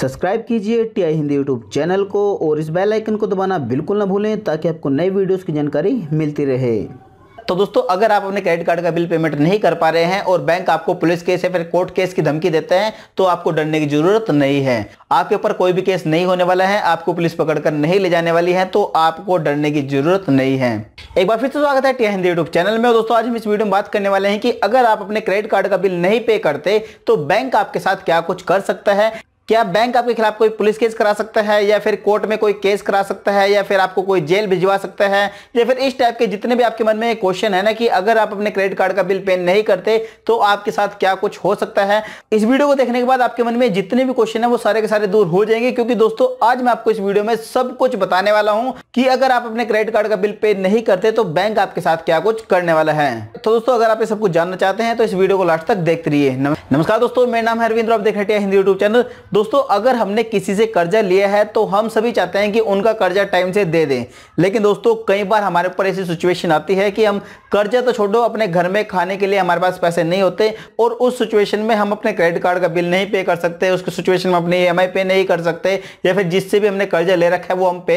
subscribe कीजिए TI Hindi YouTube channel को और इस बेल आइकन को दबाना बिल्कुल ना भूलें ताकि आपको नई वीडियोस की जानकारी मिलती रहे तो दोस्तों अगर आप अपने क्रेडिट कार्ड का बिल पेमेंट नहीं कर पा रहे हैं और बैंक आपको पुलिस केस या फिर कोर्ट केस की धमकी देते हैं तो आपको डरने की जरूरत नहीं है आपके ऊपर कोई भी केस नहीं होने वाला है आपको पुलिस पकड़कर नहीं ले जाने वाली है तो आपको डरने की जरूरत नहीं है एक बार फिर से स्वागत है टी हिंदी यूट्यूब चैनल में दोस्तों आज हम इस वीडियो में बात करने वाले हैं कि अगर आप अपने क्रेडिट कार्ड का बिल नहीं पे करते तो बैंक आपके साथ क्या कुछ कर सकता है क्या बैंक आपके खिलाफ कोई पुलिस केस करा सकता है या फिर कोर्ट में कोई केस करा सकता है या फिर आपको कोई जेल भिजवा सकता है या फिर इस टाइप के जितने भी आपके मन में क्वेश्चन है ना कि अगर आप अपने क्रेडिट कार्ड का बिल पे नहीं करते तो आपके साथ क्या कुछ हो सकता है इस वीडियो को देखने के बाद आपके मन में जितने भी क्वेश्चन है वो सारे के सारे दूर हो जाएंगे क्योंकि दोस्तों आज मैं आपको इस वीडियो में सब कुछ बताने वाला हूँ कि अगर आप अपने क्रेडिट कार्ड का बिल पे नहीं करते तो बैंक आपके साथ क्या कुछ करने वाला है तो दोस्तों अगर आप ये सब कुछ जानना चाहते हैं तो इस वीडियो को लास्ट तक देखते रहिए नमस्कार दोस्तों मेरा नाम है अरविंद आप देख रहे हैं हिंदी यूट्यूब चैनल दोस्तों अगर हमने किसी से कर्जा लिया है तो हम सभी चाहते हैं कि उनका कर्जा टाइम से दे दें लेकिन दोस्तों कई बार हमारे ऊपर ऐसी सिचुएशन आती है कि हम कर्जा तो छोड़ो अपने घर में खाने के लिए हमारे पास पैसे नहीं होते और उस सिचुएशन में हम अपने क्रेडिट कार्ड का बिल नहीं पे कर सकते उस सिचुएशन में अपनी ई e पे नहीं कर सकते या फिर जिससे भी हमने कर्जा ले रखा है वो हम पे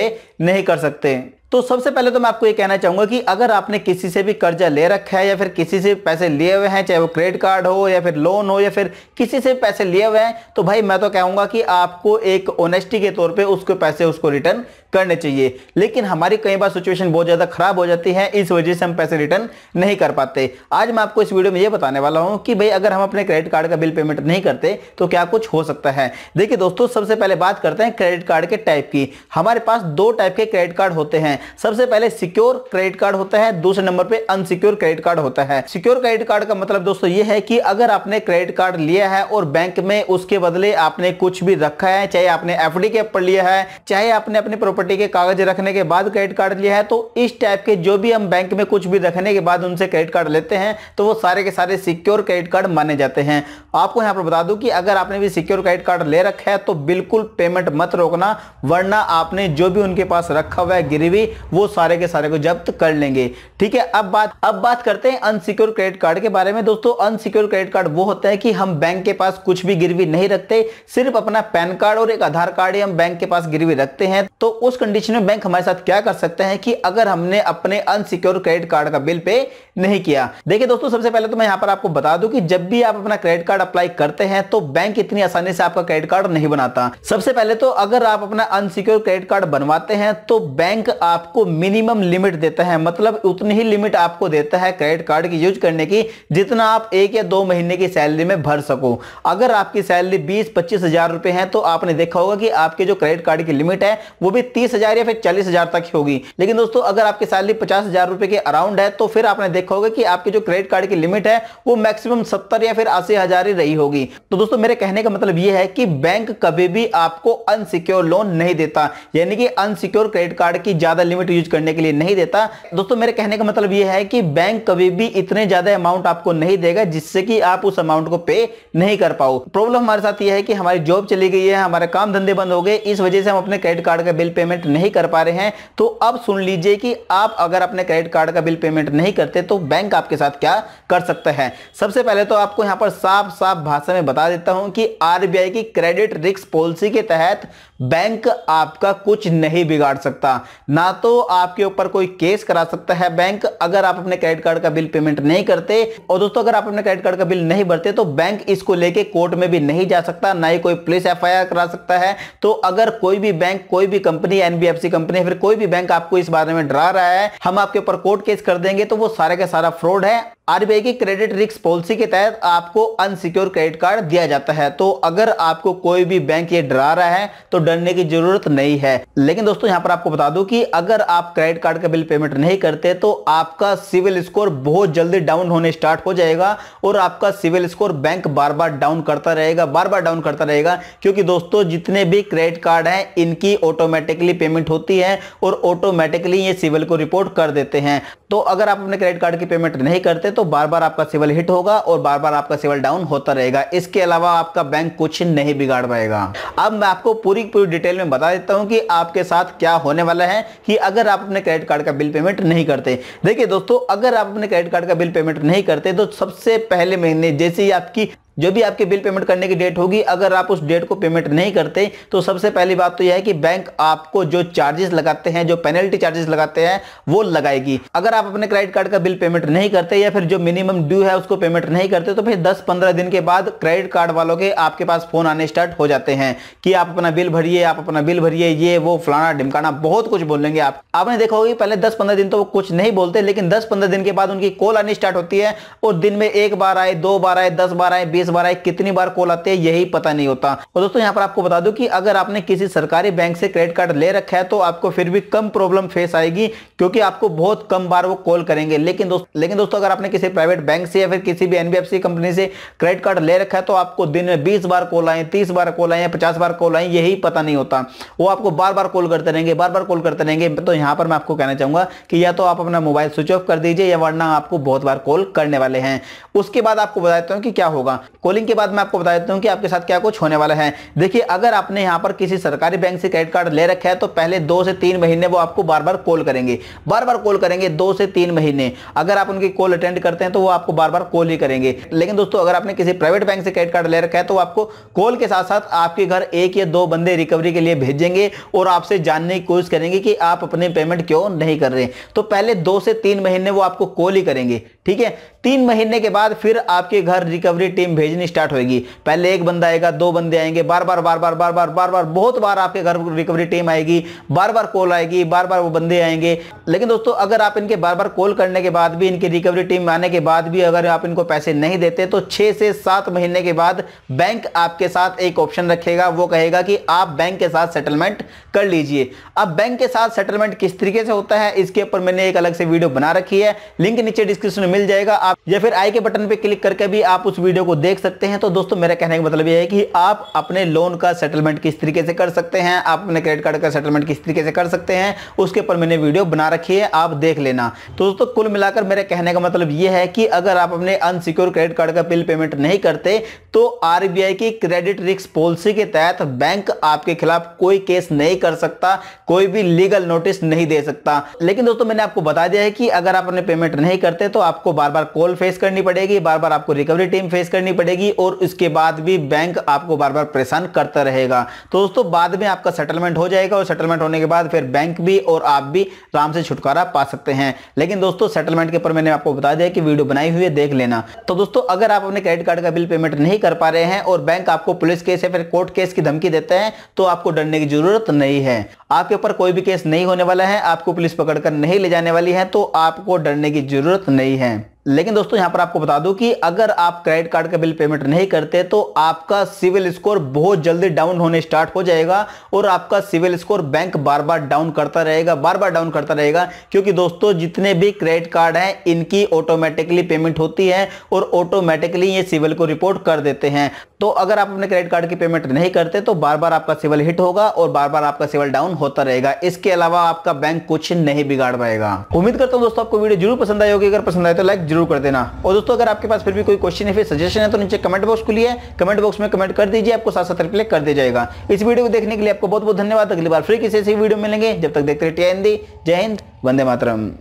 नहीं कर सकते तो सबसे पहले तो मैं आपको ये कहना चाहूंगा कि अगर आपने किसी से भी कर्जा ले रखा है या फिर किसी से पैसे लिए हुए हैं चाहे वो क्रेडिट कार्ड हो या फिर लोन हो या फिर किसी से पैसे लिए हुए हैं तो भाई मैं तो कहूंगा कि आपको एक ओनेस्टी के तौर पे उसको पैसे उसको रिटर्न करने चाहिए लेकिन हमारी कई बार सिचुएशन बहुत ज़्यादा खराब हो जाती है इस वजह से हम पैसे रिटर्न नहीं कर पाते आज मैं आपको इस वीडियो में यह बताने वाला हूं कि भाई अगर हम अपने क्रेडिट कार्ड का बिल पेमेंट नहीं करते तो क्या कुछ हो सकता है देखिए दोस्तों सबसे पहले बात करते हैं क्रेडिट कार्ड के टाइप की हमारे पास दो टाइप के क्रेडिट कार्ड होते हैं सबसे पहले सिक्योर क्रेडिट कार्ड होता है दूसरे नंबर पर अनसिक्योर क्रेडिट कार्ड होता है सिक्योर क्रेडिट कार्ड का मतलब दोस्तों ये है कि अगर आपने क्रेडिट कार्ड लिया है और बैंक में उसके बदले आपने कुछ भी रखा है चाहे आपने एफ के ऊपर लिया है चाहे आपने अपने प्रॉपर्टी के कागज रखने के बाद क्रेडिट कार्ड लिया है तो इस टाइप के जो भी हम बैंक में कुछ भी रखने के बाद उनसे क्रेडिट कार्ड लेते हैं तो वो सारे के सारे सिक्योर क्रेडिट कार्ड माने जाते हैं आपको यहां पर बता दूं कि अगर आपने भी सिक्योर क्रेडिट कार्ड ले रखा है तो बिल्कुल पेमेंट मत रोकना वरना आपने जो भी उनके पास रखा हुआ है गिरवी वो सारे के सारे को जब्त कर लेंगे ठीक है अब बात अब बात करते हैं अनसिक्योर क्रेडिट कार्ड के बारे में दोस्तों अनसिक्योर क्रेडिट कार्ड वो होता है कि हम बैंक के पास कुछ भी गिरवी नहीं रखते सिर्फ अपना पैन कार्ड और एक आधार कार्ड हम बैंक के पास गिरवी रखते हैं तो उस कंडीशन में बैंक हमारे साथ क्या कर सकते हैं कि अगर हमने अपने अनसिक्योर क्रेडिट कार्ड का बिल पे नहीं किया देखिए दोस्तों सबसे पहले तो मैं यहां पर आपको बता दूं कि जब भी आप अपना क्रेडिट कार्ड कार्ड अप्लाई करते हैं तो बैंक इतनी आसानी से आपका क्रेडिट कार्ड नहीं बनाता सबसे पहले तो अगर आप अपना अनसिक्योर क्रेडिट कार्ड बनवाते हैं तो बैंक आपको मिनिमम लिमिट देता है मतलब उतनी ही लिमिट आपको देता है क्रेडिट कार्ड की यूज करने की जितना आप एक या दो महीने की सैलरी में भर सको अगर आपकी सैलरी बीस पच्चीस हजार रुपए है तो आपने देखा होगा कि आपके जो क्रेडिट कार्ड की लिमिट है वो भी तीस हजार या फिर चालीस हजार तक होगी लेकिन दोस्तों अगर आपकी सैलरी पचास हजार रुपए के अराउंड है तो फिर आपने देखा होगा कि आपके जो क्रेडिट कार्ड की लिमिट है वो मैक्सिमम सत्तर या फिर अस्सी हजार जारी रही होगी तो दोस्तों मेरे कहने का मतलब यह है कि बैंक कभी भी आपको अनसिक्योर लोन नहीं देता यानी कि अनसिक्योर क्रेडिट कार्ड की ज्यादा लिमिट यूज करने के लिए नहीं देता दोस्तों मेरे कहने का मतलब यह है कि बैंक कभी भी इतने ज्यादा अमाउंट आपको नहीं देगा जिससे कि आप उस अमाउंट को पे नहीं कर पाओ प्रॉब्लम हमारे साथ यह है कि हमारी जॉब चली गई है हमारे काम धंधे बंद हो गए इस वजह से हम अपने क्रेडिट कार्ड का बिल पेमेंट नहीं कर पा रहे हैं तो अब सुन लीजिए कि आप अगर अपने क्रेडिट कार्ड का बिल पेमेंट नहीं करते तो बैंक आपके साथ क्या कर सकता है सबसे पहले तो आपको यहां पर साफ साफ भाषा में बता देता हूं कि आरबीआई की क्रेडिट रिस्क पॉलिसी के तहत बैंक आपका कुछ नहीं बिगाड़ सकता ना तो आपके ऊपर कोई केस करा सकता है बैंक अगर आप अपने क्रेडिट कार्ड का बिल पेमेंट नहीं करते और दोस्तों अगर आप अपने क्रेडिट कार्ड का बिल नहीं भरते तो बैंक इसको लेके कोर्ट में भी नहीं जा सकता ना ही कोई पुलिस एफ करा सकता है तो अगर कोई भी बैंक कोई भी कंपनी एनबीएफसी कंपनी फिर कोई भी बैंक आपको इस बारे में डरा रहा है हम आपके ऊपर कोर्ट केस कर देंगे तो वो सारे का सारा फ्रॉड है आरबीआई की क्रेडिट रिक्स पॉलिसी के तहत आपको अनसिक्योर क्रेडिट कार्ड दिया जाता है तो अगर आपको कोई भी बैंक ये डरा रहा है तो डरने की जरूरत नहीं है लेकिन दोस्तों यहाँ पर आपको बता दूं कि अगर आप क्रेडिट कार्ड का बिल पेमेंट नहीं करते तो आपका सिविल स्कोर बहुत जल्दी डाउन होने स्टार्ट हो जाएगा और आपका सिविल स्कोर बैंक बार बार डाउन करता रहेगा बार बार डाउन करता रहेगा क्योंकि दोस्तों जितने भी क्रेडिट कार्ड हैं इनकी ऑटोमेटिकली पेमेंट होती है और ऑटोमेटिकली ये सिविल को रिपोर्ट कर देते हैं तो अगर आप अपने क्रेडिट कार्ड की पेमेंट नहीं करते तो बार बार आपका सिविल हिट होगा और बार बार आपका सिविल डाउन होता रहेगा इसके अलावा आपका बैंक कुछ नहीं बिगाड़ पाएगा अब मैं आपको पूरी पूरी डिटेल में बता देता हूँ कि आपके साथ क्या होने वाला है कि अगर आप अपने क्रेडिट कार्ड का बिल पेमेंट नहीं करते देखिए दोस्तों अगर आप अपने क्रेडिट कार्ड का बिल पेमेंट नहीं करते तो सबसे पहले महीने जैसे ही आपकी जो भी आपके बिल पेमेंट करने की डेट होगी अगर आप उस डेट को पेमेंट नहीं करते तो सबसे पहली बात तो यह है कि बैंक आपको जो चार्जेस लगाते हैं जो पेनल्टी चार्जेस लगाते हैं वो लगाएगी अगर आप अपने क्रेडिट कार्ड का बिल पेमेंट नहीं करते या फिर जो मिनिमम ड्यू है उसको पेमेंट नहीं करते तो फिर दस पंद्रह दिन के बाद क्रेडिट कार्ड वालों के आपके पास फोन आने स्टार्ट हो जाते हैं कि आप अपना बिल भरिए आप अपना बिल भरिए ये वो फलाना ढिमकाना बहुत कुछ बोलेंगे आप आपने देखा होगी पहले दस पंद्रह दिन तो वो कुछ नहीं बोलते लेकिन दस पंद्रह दिन के बाद उनकी कॉल आनी स्टार्ट होती है और दिन में एक बार आए दो बार आए दस बार आए बीस दस बार आए कितनी बार कॉल आते हैं यही पता नहीं होता और दोस्तों यहाँ पर आपको बता दू की अगर आपने किसी सरकारी बैंक से क्रेडिट कार्ड ले रखा है तो आपको फिर भी कम प्रॉब्लम फेस आएगी क्योंकि आपको बहुत कम बार वो कॉल करेंगे लेकिन दोस्तों लेकिन दोस्तों अगर आपने किसी प्राइवेट बैंक से या फिर किसी भी एनबीएफसी कंपनी से क्रेडिट कार्ड ले रखा है तो आपको दिन में बीस बार कॉल आए तीस बार कॉल आए या पचास बार कॉल आए यही पता नहीं होता वो आपको बार बार कॉल करते रहेंगे बार बार कॉल करते रहेंगे तो यहां पर मैं आपको कहना चाहूंगा कि या तो आप अपना मोबाइल स्विच ऑफ कर दीजिए या वरना आपको बहुत बार कॉल करने वाले हैं उसके बाद आपको बता देता हूँ कि क्या होगा कॉलिंग के बाद मैं आपको बता देता हूँ कि आपके साथ क्या कुछ होने वाला है देखिए अगर आपने यहाँ पर किसी सरकारी बैंक से क्रेडिट कार्ड ले रखा है तो पहले दो से तीन महीने वो आपको बार बार कॉल करेंगे बार बार कॉल करेंगे दो से तीन महीने अगर आप उनकी कॉल अटेंड करते हैं तो वो आपको बार बार कॉल ही करेंगे लेकिन दोस्तों अगर आपने किसी प्राइवेट बैंक से क्रेडिट कार्ड ले रखा है तो आपको कॉल के साथ साथ आपके घर एक या दो बंदे रिकवरी के लिए भेजेंगे और आपसे जानने की कोशिश करेंगे कि आप अपने पेमेंट क्यों नहीं कर रहे तो पहले दो से तीन महीने वो आपको कॉल ही करेंगे ठीक है तीन महीने के बाद फिर आपके घर रिकवरी टीम भेज भेजनी स्टार्ट होगी पहले एक बंदा आएगा दो बंदे आएंगे बार बार बार बार बार बार बार बार बहुत बार आपके घर रिकवरी टीम आएगी बार बार कॉल आएगी बार बार वो बंदे आएंगे लेकिन दोस्तों अगर आप इनके बार बार कॉल करने के बाद भी इनकी रिकवरी टीम आने के बाद भी अगर आप इनको पैसे नहीं देते तो छह से सात महीने के बाद बैंक आपके साथ एक ऑप्शन रखेगा वो कहेगा कि आप बैंक के साथ सेटलमेंट कर लीजिए अब बैंक के साथ सेटलमेंट किस तरीके से होता है इसके ऊपर मैंने एक अलग से वीडियो बना रखी है लिंक नीचे डिस्क्रिप्शन में मिल जाएगा आप या फिर आई के बटन पर क्लिक करके भी आप उस वीडियो को देख देख सकते हैं तो दोस्तों मेरा कहने का मतलब यह है कि आप अपने लोन का सेटलमेंट किस तरीके से कर सकते हैं आप अपने क्रेडिट कार्ड का सेटलमेंट किस तरीके से कर सकते हैं उसके ऊपर मैंने वीडियो बना रखी है आप देख लेना तो दोस्तों कुल मिलाकर मेरे कहने का मतलब यह है कि अगर आप अपने अनसिक्योर क्रेडिट कार्ड का बिल पेमेंट नहीं करते तो आर की क्रेडिट रिक्स पॉलिसी के तहत बैंक आपके खिलाफ कोई केस नहीं कर सकता कोई भी लीगल नोटिस नहीं दे सकता लेकिन दोस्तों मैंने आपको बता दिया है कि अगर आप अपने पेमेंट नहीं करते तो आपको बार बार कॉल फेस करनी पड़ेगी बार बार आपको रिकवरी टीम फेस करनी पड़ेगी करेगी और उसके बाद भी बैंक आपको बार बार परेशान करता रहेगा तो दोस्तों बाद में आपका सेटलमेंट हो जाएगा और सेटलमेंट होने के बाद फिर बैंक भी और आप भी आराम से छुटकारा पा सकते हैं लेकिन दोस्तों सेटलमेंट के ऊपर मैंने आपको बता दिया कि वीडियो बनाई हुई है देख लेना तो दोस्तों अगर आप अपने क्रेडिट कार्ड का बिल पेमेंट नहीं कर पा रहे हैं और बैंक आपको पुलिस केस या फिर कोर्ट केस की धमकी देते हैं तो आपको डरने की जरूरत नहीं है आपके ऊपर कोई भी केस नहीं होने वाला है आपको पुलिस पकड़कर नहीं ले जाने वाली है तो आपको डरने की जरूरत नहीं है लेकिन दोस्तों यहां पर आपको बता दूं कि अगर आप क्रेडिट कार्ड का बिल पेमेंट नहीं करते तो आपका सिविल स्कोर बहुत जल्दी डाउन होने स्टार्ट हो जाएगा और आपका सिविल स्कोर बैंक बार बार डाउन करता रहेगा बार बार डाउन करता रहेगा क्योंकि दोस्तों जितने भी क्रेडिट कार्ड हैं इनकी ऑटोमेटिकली पेमेंट होती है और ऑटोमेटिकली ये सिविल को रिपोर्ट कर देते हैं तो अगर आप अपने क्रेडिट कार्ड की पेमेंट नहीं करते तो बार बार आपका सिविल हिट होगा और बार बार आपका सिविल डाउन होता रहेगा इसके अलावा आपका बैंक कुछ नहीं बिगाड़ पाएगा उम्मीद करता हूँ दोस्तों आपको वीडियो जरूर पसंद आई होगी अगर पसंद आए तो लाइक जरूर कर देना और दोस्तों अगर आपके पास फिर भी कोई क्वेश्चन है फिर सजेशन है तो नीचे कमेंट बॉक्स को लिए कमेंट बॉक्स में कमेंट कर दीजिए आपको साथ साथ रिप्लाई कर दिया जाएगा इस वीडियो को देखने के लिए आपको बहुत बहुत धन्यवाद अगली बार फिर किसी से वीडियो मिलेंगे जब तक देखते रहिए जय हिंद वंदे मातरम